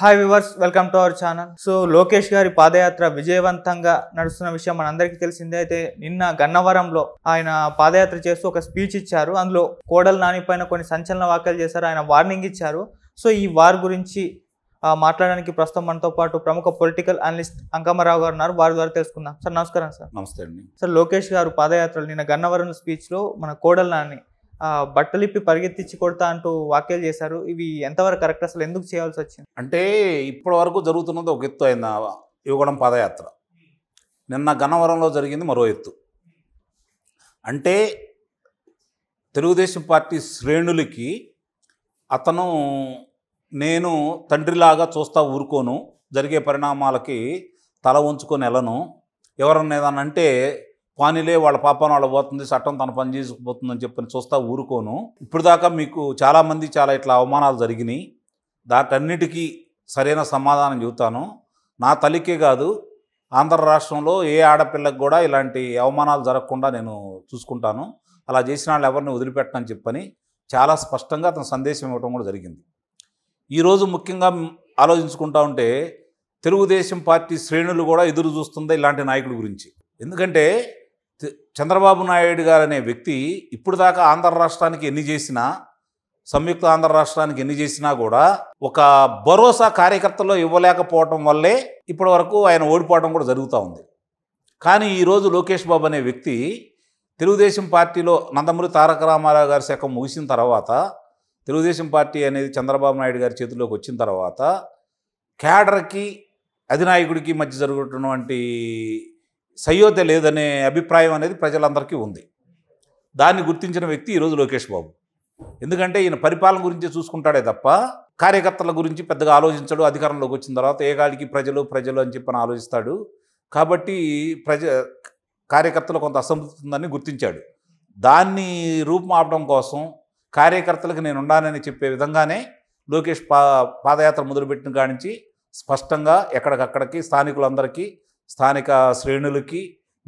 hi viewers welcome to our channel so Lokesh గారి పాదయాత్ర విజయవంతంగా నడుస్తున్న విషయం మన అందరికీ తెలిసిందే అయితే నిన్న గన్నవరంలో ఆయన పాదయాత్ర చేస్తూ ఒక స్పీచ్ ఇచ్చారు అందులో కోడల నాని పైన కొన్ని సంచలన వ్యాఖ్యలు చేశారు ఆయన వార్నింగ్ ఇచ్చారు సో ఈ వార్ గురించి మాట్లాడడానికి ప్రస్తుతం మనతో పాటు ప్రముఖ పొలిటికల్ అనలిస్ట్ అంకమ్మరావు గారు ఉన్నారు వారి ద్వారా తెలుసుకుందాం సార్ నమస్కారం సార్ నమస్తే అండి సార్ లోకేష్ గారు పాదయాత్రలు నిన్న గన్నవరం స్పీచ్లో మన కోడల నాని బట్టలిప్పి పరిగెత్తిచ్చి కొడతా అంటూ వ్యాఖ్యలు చేశారు ఇవి ఎంతవరకు కరెక్ట్ అసలు ఎందుకు చేయాల్సి వచ్చింది అంటే ఇప్పటి వరకు జరుగుతున్నది ఒక ఎత్తు అయింది యువగడం పాదయాత్ర నిన్న గన్నవరంలో జరిగింది మరో ఎత్తు అంటే తెలుగుదేశం పార్టీ శ్రేణులకి అతను నేను తండ్రిలాగా చూస్తా ఊరుకోను జరిగే పరిణామాలకి తల ఉంచుకొని వెళ్ళను ఎవరన్నా అంటే పానీలే వాళ్ళ పాపం వాళ్ళ పోతుంది చట్టం తన పని చేసుకుపోతుందని చెప్పని చూస్తా ఊరుకోను ఇప్పుడు దాకా మీకు చాలామంది చాలా ఇట్లా అవమానాలు జరిగినాయి దాటన్నిటికీ సరైన సమాధానం చెబుతాను నా తల్లికే కాదు ఆంధ్ర రాష్ట్రంలో ఏ ఆడపిల్లకు కూడా ఇలాంటి అవమానాలు జరగకుండా నేను చూసుకుంటాను అలా చేసిన వాళ్ళు ఎవరిని వదిలిపెట్టనని చెప్పని చాలా స్పష్టంగా అతను సందేశం ఇవ్వటం కూడా జరిగింది ఈరోజు ముఖ్యంగా ఆలోచించుకుంటా ఉంటే తెలుగుదేశం పార్టీ శ్రేణులు కూడా ఎదురు చూస్తుంది ఇలాంటి నాయకుడి గురించి ఎందుకంటే చంద్రబాబు నాయుడు గారు అనే వ్యక్తి ఇప్పుడు దాకా ఆంధ్ర రాష్ట్రానికి ఎన్ని చేసినా సంయుక్త ఆంధ్ర రాష్ట్రానికి ఎన్ని చేసినా కూడా ఒక భరోసా కార్యకర్తలో ఇవ్వలేకపోవటం వల్లే ఇప్పటి వరకు ఆయన ఓడిపోవడం కూడా జరుగుతూ ఉంది కానీ ఈరోజు లోకేష్ బాబు అనే వ్యక్తి తెలుగుదేశం పార్టీలో నందమూరి తారక రామారావు గారి శాఖ ముగిసిన తర్వాత తెలుగుదేశం పార్టీ అనేది చంద్రబాబు నాయుడు గారి చేతిలోకి వచ్చిన తర్వాత క్యాడర్కి అధినాయకుడికి మధ్య జరుగుతున్నటువంటి సయోధ్య లేదనే అభిప్రాయం అనేది ప్రజలందరికీ ఉంది దాన్ని గుర్తించిన వ్యక్తి ఈరోజు లోకేష్ బాబు ఎందుకంటే ఈయన పరిపాలన గురించి చూసుకుంటాడే తప్ప కార్యకర్తల గురించి పెద్దగా ఆలోచించడు అధికారంలోకి వచ్చిన తర్వాత ఏ గాలికి ప్రజలు ప్రజలు అని చెప్పని ఆలోచిస్తాడు కాబట్టి ప్రజ కార్యకర్తలు కొంత అసంతృప్తి ఉందని గుర్తించాడు దాన్ని రూపుమాపడం కోసం కార్యకర్తలకు నేను ఉండానని చెప్పే విధంగానే లోకేష్ పా పాదయాత్ర మొదలుపెట్టిన కానించి స్పష్టంగా ఎక్కడికక్కడికి స్థానికులందరికీ స్థానిక శ్రేణులకి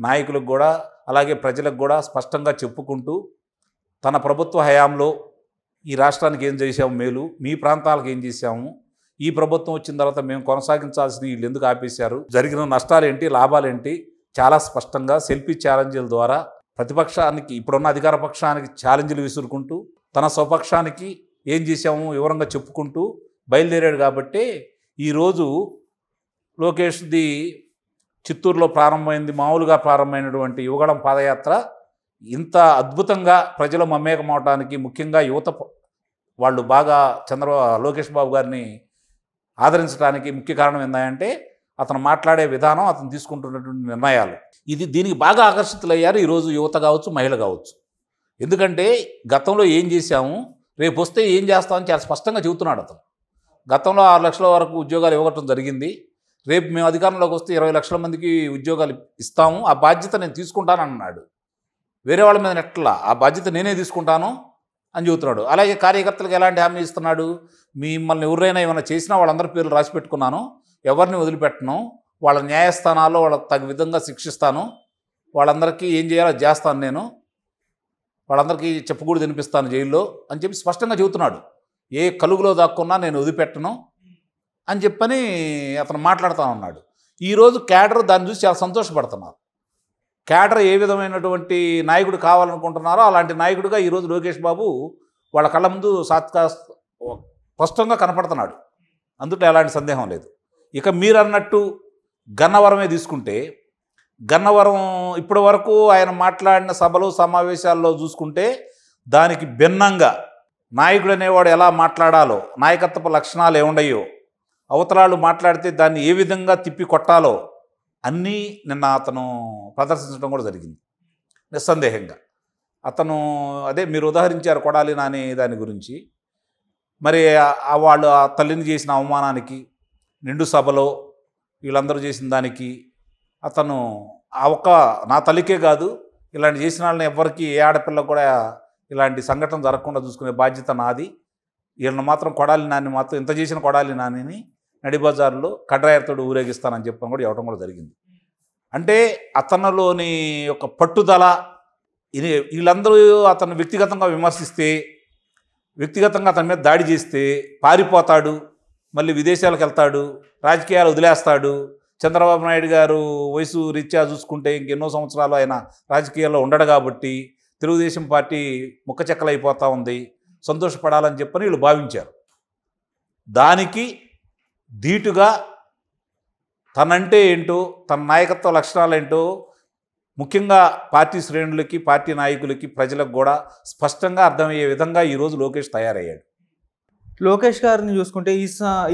నాయకులకు కూడా అలాగే ప్రజలకు కూడా స్పష్టంగా చెప్పుకుంటూ తన ప్రభుత్వ హయాంలో ఈ రాష్ట్రానికి ఏం చేసాము మేలు మీ ప్రాంతాలకు ఏం చేశాము ఈ ప్రభుత్వం వచ్చిన తర్వాత మేము కొనసాగించాల్సిన వీళ్ళు ఎందుకు ఆపేశారు జరిగిన నష్టాలేంటి లాభాలేంటి చాలా స్పష్టంగా సెల్ఫీ ఛాలెంజ్ల ద్వారా ప్రతిపక్షానికి ఇప్పుడున్న అధికార పక్షానికి ఛాలెంజ్లు విసురుకుంటూ తన స్వపక్షానికి ఏం చేశాము వివరంగా చెప్పుకుంటూ బయలుదేరాడు కాబట్టి ఈరోజు లోకేష్ది చిత్తూరులో ప్రారంభమైంది మామూలుగా ప్రారంభమైనటువంటి యువగడం పాదయాత్ర ఇంత అద్భుతంగా ప్రజలు మమేకమవటానికి ముఖ్యంగా యువత వాళ్ళు బాగా చంద్ర లోకేష్ బాబు గారిని ఆదరించడానికి ముఖ్య కారణం ఏందంటే అతను మాట్లాడే విధానం అతను తీసుకుంటున్నటువంటి నిర్ణయాలు ఇది దీనికి బాగా ఆకర్షితులయ్యారు ఈరోజు యువత కావచ్చు మహిళ కావచ్చు ఎందుకంటే గతంలో ఏం చేశాము రేపు వస్తే ఏం చేస్తామని చాలా స్పష్టంగా చెబుతున్నాడు అతను గతంలో ఆరు లక్షల వరకు ఉద్యోగాలు ఇవ్వటం జరిగింది రేపు మేము అధికారంలోకి వస్తే ఇరవై లక్షల మందికి ఉద్యోగాలు ఇస్తాము ఆ బాధ్యత నేను తీసుకుంటానన్నాడు వేరే వాళ్ళ మీద ఎట్లా ఆ బాధ్యత నేనే తీసుకుంటాను అని చెబుతున్నాడు అలాగే కార్యకర్తలకు ఎలాంటి హామీ ఇస్తున్నాడు మిమ్మల్ని ఎవరైనా ఏమైనా చేసినా వాళ్ళందరి పేర్లు రాసి పెట్టుకున్నాను ఎవరిని వదిలిపెట్టను వాళ్ళ న్యాయస్థానాల్లో వాళ్ళ తగు విధంగా శిక్షిస్తాను వాళ్ళందరికీ ఏం చేయాలో చేస్తాను నేను వాళ్ళందరికీ చెప్పుకూడదు వినిపిస్తాను జైల్లో అని చెప్పి స్పష్టంగా చెబుతున్నాడు ఏ కలుగులో దాక్కున్నా నేను వదిలిపెట్టను అని చెప్పని అతను మాట్లాడుతూ ఉన్నాడు ఈరోజు క్యాడర్ దాన్ని చూసి చాలా సంతోషపడుతున్నారు క్యాడర్ ఏ విధమైనటువంటి నాయకుడు కావాలనుకుంటున్నారో అలాంటి నాయకుడిగా ఈరోజు లోకేష్ బాబు వాళ్ళ కళ్ళ ముందు సాత్కా స్పష్టంగా కనపడుతున్నాడు అందుట్లో ఎలాంటి సందేహం లేదు ఇక మీరు అన్నట్టు గన్నవరమే తీసుకుంటే గన్నవరం ఇప్పటి వరకు ఆయన మాట్లాడిన సభలు సమావేశాల్లో చూసుకుంటే దానికి భిన్నంగా నాయకుడు అనేవాడు ఎలా మాట్లాడాలో నాయకత్వ లక్షణాలు ఏముండయో అవతరాలు మాట్లాడితే దాన్ని ఏ విధంగా తిప్పి కొట్టాలో అన్నీ నిన్న అతను ప్రదర్శించడం కూడా జరిగింది నిస్సందేహంగా అతను అదే మీరు ఉదాహరించారు కొడాలి నాని దాని గురించి మరి వాళ్ళు ఆ తల్లిని చేసిన అవమానానికి నిండు సభలో వీళ్ళందరూ చేసిన దానికి అతను ఆ ఒక్క నా తల్లికే కాదు ఇలాంటి చేసిన వాళ్ళని ఎవరికి ఏ ఆడపిల్ల కూడా ఇలాంటి సంఘటన జరగకుండా చూసుకునే బాధ్యత నాది వీళ్ళని మాత్రం కొడాలి నాని మాత్రం ఇంత చేసిన కొడాలి నానిని నడిబజార్లో కడ్రాయర్తోడు ఊరేగిస్తానని చెప్పడం కూడా ఇవ్వడం కూడా జరిగింది అంటే అతనిలోని యొక్క పట్టుదల ఇది వీళ్ళందరూ అతను వ్యక్తిగతంగా విమర్శిస్తే వ్యక్తిగతంగా అతని మీద దాడి చేస్తే పారిపోతాడు మళ్ళీ విదేశాలకు వెళ్తాడు రాజకీయాలు వదిలేస్తాడు చంద్రబాబు నాయుడు గారు వయసు రీత్యా చూసుకుంటే ఇంకెన్నో సంవత్సరాలు ఆయన రాజకీయాల్లో ఉండడు కాబట్టి తెలుగుదేశం పార్టీ ముక్కచెక్కలైపోతూ ఉంది సంతోషపడాలని చెప్పని వీళ్ళు భావించారు దానికి ధీటుగా తనంటే ఏంటో తన నాయకత్వ లక్షణాలు ఏంటో ముఖ్యంగా పార్టీ శ్రేణులకి పార్టీ నాయకులకి ప్రజలకు కూడా స్పష్టంగా అర్థమయ్యే విధంగా ఈరోజు లోకేష్ తయారయ్యాడు లోకేష్ గారిని చూసుకుంటే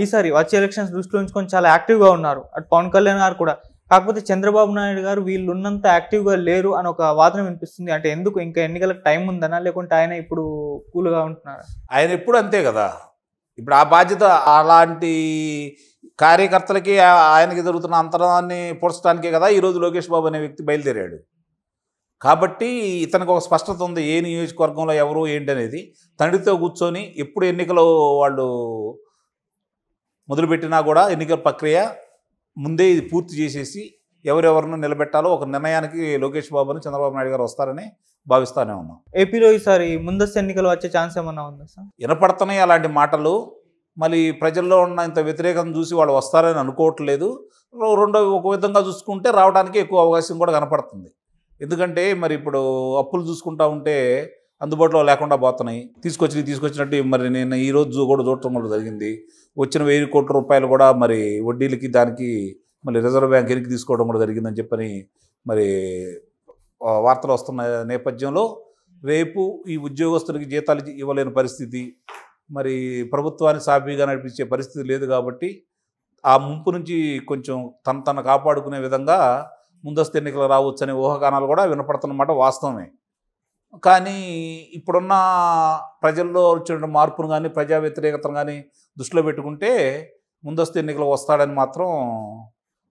ఈసారి వచ్చే ఎలక్షన్స్ దృష్టిలో ఉంచుకొని చాలా యాక్టివ్గా ఉన్నారు అటు పవన్ కళ్యాణ్ గారు కూడా కాకపోతే చంద్రబాబు నాయుడు గారు వీళ్ళు ఉన్నంత యాక్టివ్గా లేరు అని ఒక వాదన వినిపిస్తుంది అంటే ఎందుకు ఇంకా ఎన్నికలకు టైం ఉందనా లేకుంటే ఆయన ఇప్పుడు కూల్గా ఉంటున్నారా ఆయన ఎప్పుడు అంతే కదా ఇప్పుడు ఆ బాధ్యత అలాంటి కార్యకర్తలకి ఆయనకి జరుగుతున్న అంతరాన్ని పొడచడానికే కదా ఈరోజు లోకేష్ బాబు అనే వ్యక్తి బయలుదేరాడు కాబట్టి ఇతనికి ఒక స్పష్టత ఉంది ఏ నియోజకవర్గంలో ఎవరు అనేది తండ్రితో కూర్చొని ఎప్పుడు ఎన్నికలు వాళ్ళు మొదలుపెట్టినా కూడా ఎన్నికల ప్రక్రియ ముందే ఇది పూర్తి చేసేసి ఎవరెవరిని నిలబెట్టాలో ఒక నిర్ణయానికి లోకేష్ బాబును చంద్రబాబు నాయుడు గారు వస్తారని భావిస్తానే ఉన్నాం ఏపీలో ఈసారి ముందస్తు ఎన్నికలు వచ్చే ఛాన్స్ ఏమన్నా ఉందా సార్ వినపడుతున్నాయి అలాంటి మాటలు మళ్ళీ ప్రజల్లో ఉన్న ఇంత వ్యతిరేకం చూసి వాళ్ళు వస్తారని అనుకోవట్లేదు రెండో ఒక విధంగా చూసుకుంటే రావడానికి ఎక్కువ అవకాశం కూడా కనపడుతుంది ఎందుకంటే మరి ఇప్పుడు అప్పులు చూసుకుంటా ఉంటే అందుబాటులో లేకుండా పోతున్నాయి తీసుకొచ్చి తీసుకొచ్చినట్టు మరి నేను ఈరోజు కూడా చూడటం కూడా జరిగింది వచ్చిన వెయ్యి కోట్ల రూపాయలు కూడా మరి వడ్డీలకి దానికి మళ్ళీ రిజర్వ్ బ్యాంక్ వెనక్కి తీసుకోవడం కూడా జరిగిందని చెప్పని మరి వార్తలు వస్తున్న నేపథ్యంలో రేపు ఈ ఉద్యోగస్తులకి జీతాలు ఇవ్వలేని పరిస్థితి మరి ప్రభుత్వాన్ని సాఫీగా నడిపించే పరిస్థితి లేదు కాబట్టి ఆ ముంపు నుంచి కొంచెం తను తను కాపాడుకునే విధంగా ముందస్తు ఎన్నికలు రావచ్చనే ఊహాగానాలు కూడా వినపడుతున్నమాట వాస్తవమే కానీ ఇప్పుడున్న ప్రజల్లో వచ్చిన మార్పును కానీ ప్రజా వ్యతిరేకతను కానీ దృష్టిలో పెట్టుకుంటే ముందస్తు ఎన్నికలు వస్తాడని మాత్రం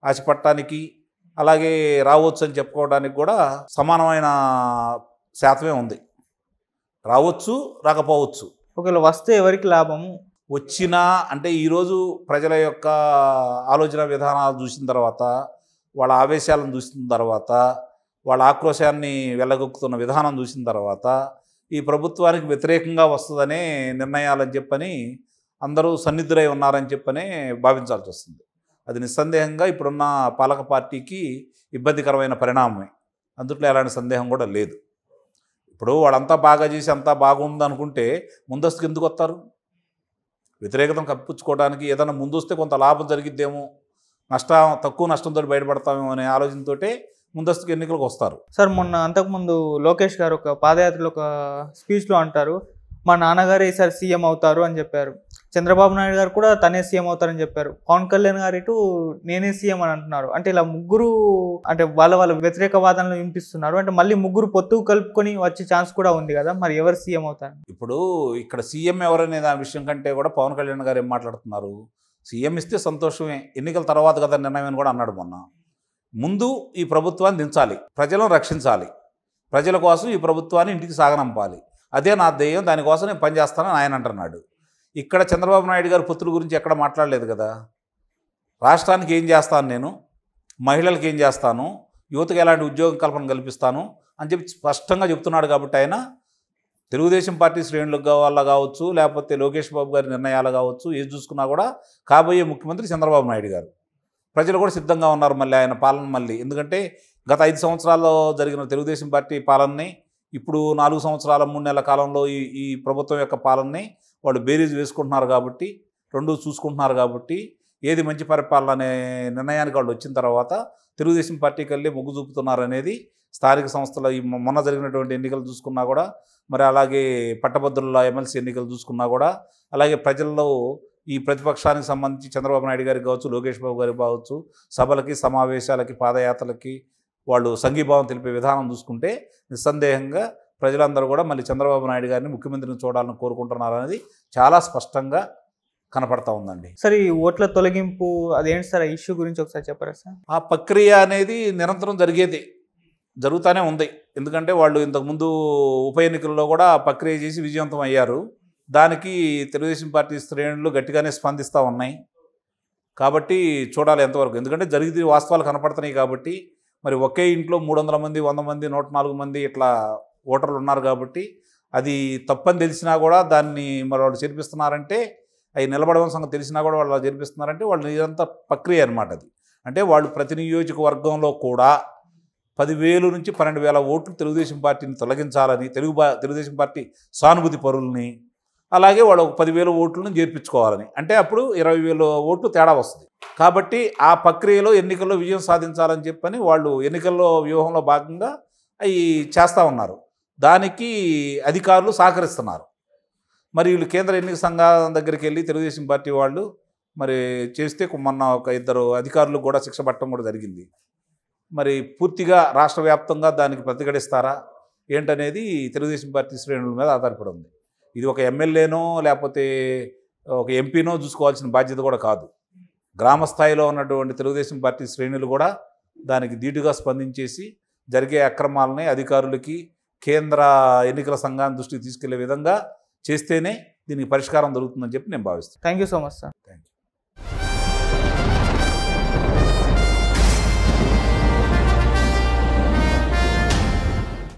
ఆశపడటానికి అలాగే రావచ్చు అని చెప్పుకోవడానికి కూడా సమానమైన శాతమే ఉంది రావచ్చు రాకపోవచ్చు ఒకవేళ వస్తే ఎవరికి లాభం వచ్చినా అంటే ఈరోజు ప్రజల యొక్క ఆలోచన విధానాలు చూసిన తర్వాత వాళ్ళ ఆవేశాలను చూసిన తర్వాత వాళ్ళ ఆక్రోశాన్ని వెళ్ళగొక్కుతున్న విధానం చూసిన తర్వాత ఈ ప్రభుత్వానికి వ్యతిరేకంగా వస్తుందనే నిర్ణయాలని చెప్పని అందరూ సన్నిధులై ఉన్నారని చెప్పని భావించాల్సి వస్తుంది అది నిస్సందేహంగా ఇప్పుడున్న పాలక పార్టీకి ఇబ్బందికరమైన పరిణామమే అందుట్లో ఎలాంటి సందేహం కూడా లేదు ఇప్పుడు వాడంతా బాగా చేసి అంతా బాగుందనుకుంటే అనుకుంటే ముందస్తుకు ఎందుకు వస్తారు వ్యతిరేకతను కప్పించుకోవడానికి ఏదైనా ముందు వస్తే కొంత లాభం జరిగిద్దేమో నష్టం తక్కువ నష్టంతో బయటపడతామేమో అనే ఆలోచనతో ముందస్తుకు ఎన్నికలకు వస్తారు సార్ మొన్న అంతకుముందు లోకేష్ గారు ఒక పాదయాత్రలో ఒక స్పీచ్లో అంటారు మా నాన్నగారు ఈసారి సీఎం అవుతారు అని చెప్పారు చంద్రబాబు నాయుడు గారు కూడా తనే సీఎం అవుతారని చెప్పారు పవన్ కళ్యాణ్ గారు ఇటు నేనే సీఎం అని అంటున్నారు అంటే ఇలా ముగ్గురు అంటే వాళ్ళ వాళ్ళ వ్యతిరేక వాదనలు వినిపిస్తున్నారు అంటే మళ్ళీ ముగ్గురు పొత్తు కలుపుకొని వచ్చే ఛాన్స్ కూడా ఉంది కదా మరి ఎవరు సీఎం అవుతారు ఇప్పుడు ఇక్కడ సీఎం ఎవరనే దాని విషయం కంటే కూడా పవన్ కళ్యాణ్ గారు ఏం మాట్లాడుతున్నారు సీఎం ఇస్తే సంతోషమే ఎన్నికల తర్వాత కదా నిర్ణయం కూడా అన్నాడు మొన్న ముందు ఈ ప్రభుత్వాన్ని దించాలి ప్రజలను రక్షించాలి ప్రజల కోసం ఈ ప్రభుత్వాన్ని ఇంటికి సాగనంపాలి అదే నా ధ్యేయం దానికోసం నేను పనిచేస్తానని ఆయన అంటున్నాడు ఇక్కడ చంద్రబాబు నాయుడు గారు పుత్రుల గురించి ఎక్కడ మాట్లాడలేదు కదా రాష్ట్రానికి ఏం చేస్తాను నేను మహిళలకు ఏం చేస్తాను యువతకు ఎలాంటి ఉద్యోగ కల్పన కల్పిస్తాను అని చెప్పి స్పష్టంగా చెప్తున్నాడు కాబట్టి ఆయన తెలుగుదేశం పార్టీ శ్రేణులకు కావాలా కావచ్చు లేకపోతే లోకేష్ బాబు గారి నిర్ణయాలు కావచ్చు ఏది చూసుకున్నా కూడా కాబోయే ముఖ్యమంత్రి చంద్రబాబు నాయుడు గారు ప్రజలు కూడా సిద్ధంగా ఉన్నారు మళ్ళీ ఆయన పాలన మళ్ళీ ఎందుకంటే గత ఐదు సంవత్సరాల్లో జరిగిన తెలుగుదేశం పార్టీ పాలనని ఇప్పుడు నాలుగు సంవత్సరాల మూడు నెలల కాలంలో ఈ ఈ ప్రభుత్వం యొక్క పాలనని వాళ్ళు బేరీజ్ వేసుకుంటున్నారు కాబట్టి రెండు చూసుకుంటున్నారు కాబట్టి ఏది మంచి పరిపాలన అనే నిర్ణయానికి వాళ్ళు వచ్చిన తర్వాత తెలుగుదేశం పార్టీకి వెళ్ళి మొగ్గు చూపుతున్నారు అనేది స్థానిక సంస్థల మొన్న జరిగినటువంటి ఎన్నికలు చూసుకున్నా కూడా మరి అలాగే పట్టభద్రుల ఎమ్మెల్సీ ఎన్నికలు చూసుకున్నా కూడా అలాగే ప్రజల్లో ఈ ప్రతిపక్షానికి సంబంధించి చంద్రబాబు నాయుడు గారికి కావచ్చు లోకేష్ బాబు గారికి కావచ్చు సభలకి సమావేశాలకి పాదయాత్రలకి వాళ్ళు సంఘీభావం తెలిపే విధానం చూసుకుంటే నిస్సందేహంగా ప్రజలందరూ కూడా మళ్ళీ చంద్రబాబు నాయుడు గారిని ముఖ్యమంత్రిని చూడాలని కోరుకుంటున్నారనేది చాలా స్పష్టంగా కనపడతా ఉందండి సార్ ఈ ఓట్ల తొలగింపు అదేంటి సార్ ఇష్యూ గురించి ఒకసారి చెప్పారా సార్ ఆ ప్రక్రియ అనేది నిరంతరం జరిగేది జరుగుతూనే ఉంది ఎందుకంటే వాళ్ళు ఇంతకుముందు ఉప ఎన్నికల్లో కూడా ప్రక్రియ చేసి విజయవంతం అయ్యారు దానికి తెలుగుదేశం పార్టీ శ్రేణులు గట్టిగానే స్పందిస్తూ ఉన్నాయి కాబట్టి చూడాలి ఎంతవరకు ఎందుకంటే జరిగితే వాస్తవాలు కనపడుతున్నాయి కాబట్టి మరి ఒకే ఇంట్లో మూడు మంది వంద మంది నూట మంది ఇట్లా ఓటర్లు ఉన్నారు కాబట్టి అది తప్పని తెలిసినా కూడా దాన్ని మరి వాళ్ళు చేర్పిస్తున్నారంటే అవి నిలబడవలసిన సంగతి తెలిసినా కూడా వాళ్ళు చేర్పిస్తున్నారంటే వాళ్ళు ఇదంతా ప్రక్రియ అనమాట అది అంటే వాళ్ళు ప్రతి నియోజకవర్గంలో కూడా పదివేలు నుంచి పన్నెండు వేల ఓట్లు తెలుగుదేశం పార్టీని తొలగించాలని తెలుగు తెలుగుదేశం పార్టీ సానుభూతి పరుల్ని అలాగే వాళ్ళు ఒక పదివేల ఓట్లను చేర్పించుకోవాలని అంటే అప్పుడు ఇరవై వేల ఓట్లు తేడా వస్తుంది కాబట్టి ఆ ప్రక్రియలో ఎన్నికల్లో విజయం సాధించాలని చెప్పని వాళ్ళు ఎన్నికల్లో వ్యూహంలో భాగంగా అవి చేస్తూ ఉన్నారు దానికి అధికారులు సహకరిస్తున్నారు మరి వీళ్ళు కేంద్ర ఎన్నిక సంఘం దగ్గరికి వెళ్ళి తెలుగుదేశం పార్టీ వాళ్ళు మరి చేస్తే మొన్న ఒక ఇద్దరు అధికారులు కూడా శిక్ష పట్టడం కూడా జరిగింది మరి పూర్తిగా రాష్ట్ర వ్యాప్తంగా దానికి ప్రతిఘటిస్తారా ఏంటనేది తెలుగుదేశం పార్టీ శ్రేణుల మీద ఆధారపడి ఉంది ఇది ఒక ఎమ్మెల్యేనో లేకపోతే ఒక ఎంపీనో చూసుకోవాల్సిన బాధ్యత కూడా కాదు గ్రామ స్థాయిలో ఉన్నటువంటి తెలుగుదేశం పార్టీ శ్రేణులు కూడా దానికి ధీటుగా స్పందించేసి జరిగే అక్రమాలని అధికారులకి కేంద్ర ఎన్నికల సంఘాన్ని దృష్టికి తీసుకెళ్లే విధంగా చేస్తేనే దీనికి పరిష్కారం దొరుకుతుందని చెప్పి నేను భావిస్తాను థ్యాంక్ సో మచ్ సార్